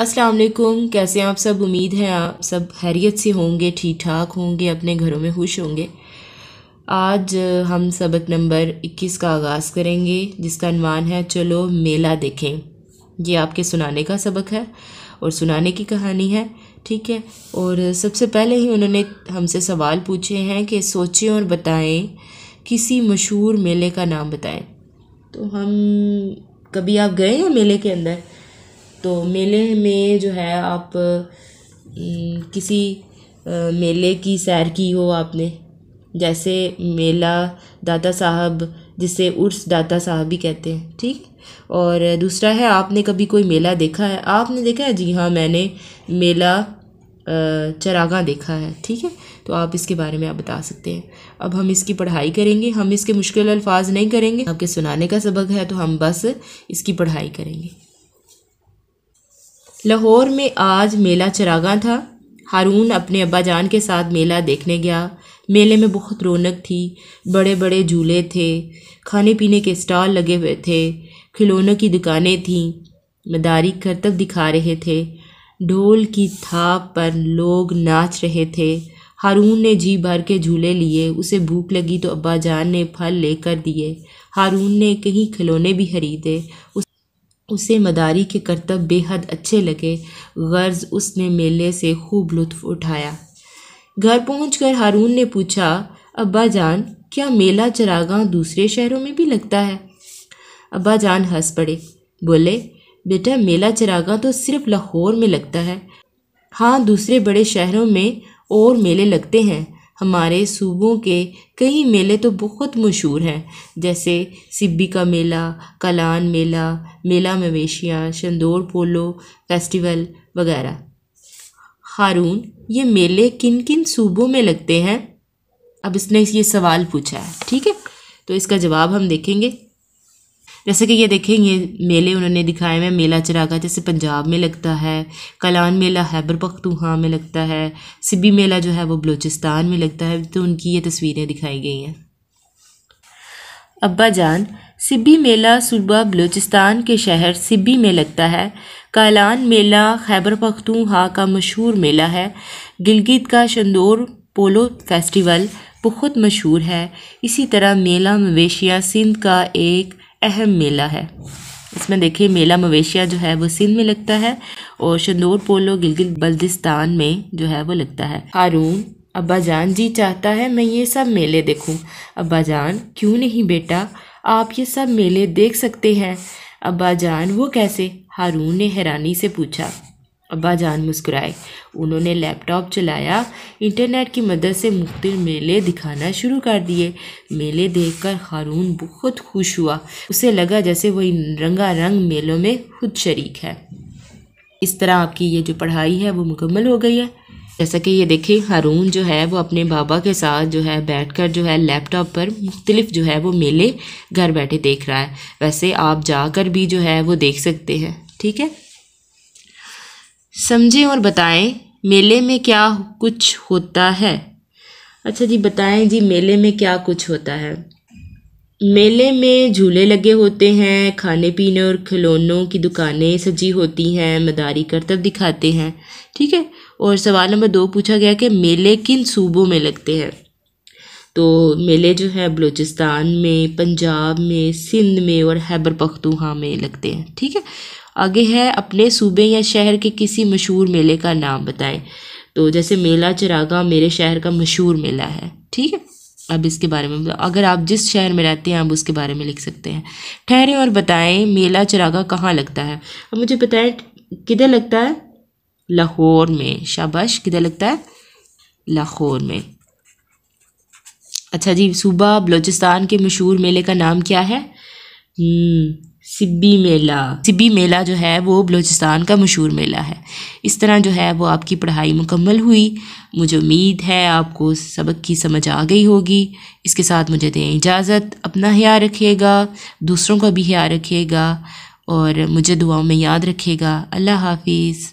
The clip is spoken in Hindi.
अस्सलाम वालेकुम कैसे हैं आप सब उम्मीद है आप सब खैरियत से होंगे ठीक ठाक होंगे अपने घरों में खुश होंगे आज हम सबक नंबर 21 का आगाज़ करेंगे जिसका अनवान है चलो मेला देखें ये आपके सुनाने का सबक है और सुनाने की कहानी है ठीक है और सबसे पहले ही उन्होंने हमसे सवाल पूछे हैं कि सोचें और बताएं किसी मशहूर मेले का नाम बताएं तो हम कभी आप गए हैं मेले के अंदर तो मेले में जो है आप किसी मेले की सैर की हो आपने जैसे मेला दाता साहब जिसे उर्स दाता साहब भी कहते हैं ठीक और दूसरा है आपने कभी कोई मेला देखा है आपने देखा है जी हाँ मैंने मेला चरागा देखा है ठीक है तो आप इसके बारे में आप बता सकते हैं अब हम इसकी पढ़ाई करेंगे हम इसके मुश्किल अल्फाज नहीं करेंगे आपके सुनाने का सबक है तो हम बस इसकी पढ़ाई करेंगे लाहौर में आज मेला चरागा था हारून अपने अब्बा जान के साथ मेला देखने गया मेले में बहुत रौनक थी बड़े बड़े झूले थे खाने पीने के स्टॉल लगे हुए थे खिलौनों की दुकानें थीं मदारी करतब दिखा रहे थे ढोल की थाप पर लोग नाच रहे थे हारून ने जी भर के झूले लिए उसे भूख लगी तो अब्बा जान ने फल लेकर दिए हारून ने कहीं खिलौने भी खरीदे उस उसे मदारी के करतब बेहद अच्छे लगे गर्ज उसने मेले से खूब लुत्फ़ उठाया घर कर हारून ने पूछा अब्बा जान क्या मेला चरागा दूसरे शहरों में भी लगता है अब्बा जान हंस पड़े बोले बेटा मेला चरागा तो सिर्फ लाहौर में लगता है हाँ दूसरे बड़े शहरों में और मेले लगते हैं हमारे सूबों के कई मेले तो बहुत मशहूर हैं जैसे सिब्बी का मेला कलान मेला मेला मवेशियाँ शंदोर पोलो फेस्टिवल वगैरह हारून ये मेले किन किन सूबों में लगते हैं अब इसने ये सवाल पूछा है ठीक है तो इसका जवाब हम देखेंगे जैसे कि ये देखें ये मेले उन्होंने दिखाए हुए मेला चिरागा जैसे पंजाब में लगता है कलान मेला हैबर पखतूहा में लगता है सिबी मेला जो है वो बलूचिस्तान में लगता है तो उनकी ये तस्वीरें दिखाई गई हैं अब्बा जान सिब्बी मेला सूबा बलूचिस्तान के शहर सिब्बी में लगता है कालान मेला खैबर पखतूहा का मशहूर मेला है गिलगित का शंदोर पोलो फेस्टिवल बहुत मशहूर है इसी तरह मेला मवेशिया सिंध का एक अहम मेला है इसमें देखिए मेला मवेशिया जो है वो सिंध में लगता है और शंदोर पोलो गिलगित बल्दिस्तान में जो है वो लगता है हारून अब्बा जान जी चाहता है मैं ये सब मेले देखूं अब्बा जान क्यों नहीं बेटा आप ये सब मेले देख सकते हैं अब्बा जान वो कैसे हारून ने हैरानी से पूछा जान मुस्कुराए उन्होंने लैपटॉप चलाया इंटरनेट की मदद से मुख्त मेले दिखाना शुरू कर दिए मेले देखकर हारून बहुत खुश हुआ उसे लगा जैसे वही रंगारंग मेलों में खुद शरीक है इस तरह आपकी ये जो पढ़ाई है वो मुकम्मल हो गई है जैसा कि ये देखें हारून जो है वो अपने बाबा के साथ जो है बैठकर जो है लैपटॉप पर मुख्तलिफ जो है वो मेले घर बैठे देख रहा है वैसे आप जाकर भी जो है वो देख सकते हैं ठीक है समझें और बताएं मेले में क्या कुछ होता है अच्छा जी बताएं जी मेले में क्या कुछ होता है मेले में झूले लगे होते हैं खाने पीने और खिलौनों की दुकानें सजी होती हैं मदारी करतब दिखाते हैं ठीक है और सवाल नंबर दो पूछा गया कि मेले किन सूबों में लगते हैं तो मेले जो है बलूचिस्तान में पंजाब में सिंध में और हैबर पखतूहा में लगते हैं ठीक है आगे है अपने सूबे या शहर के किसी मशहूर मेले का नाम बताएं तो जैसे मेला चरागा मेरे शहर का मशहूर मेला है ठीक है अब इसके बारे में अगर आप जिस शहर में रहते हैं आप उसके बारे में लिख सकते हैं ठहरें और बताएं मेला चरागा कहाँ लगता है अब मुझे बताएं किधर लगता है लाहौर में शाबाश किधर लगता है लाहौर में अच्छा जी सूबा बलूचिस्तान के मशहूर मेले का नाम क्या है हम्म, सिब्बी मेला सिब्बी मेला जो है वो बलूचिस्तान का मशहूर मेला है इस तरह जो है वो आपकी पढ़ाई मुकम्मल हुई मुझे उम्मीद है आपको सबक की समझ आ गई होगी इसके साथ मुझे दें इजाज़त अपना ख्याल रखिएगा दूसरों का भी ख्याल रखिएगा और मुझे दुआओं में याद रखिएगा अल्लाह हाफिज़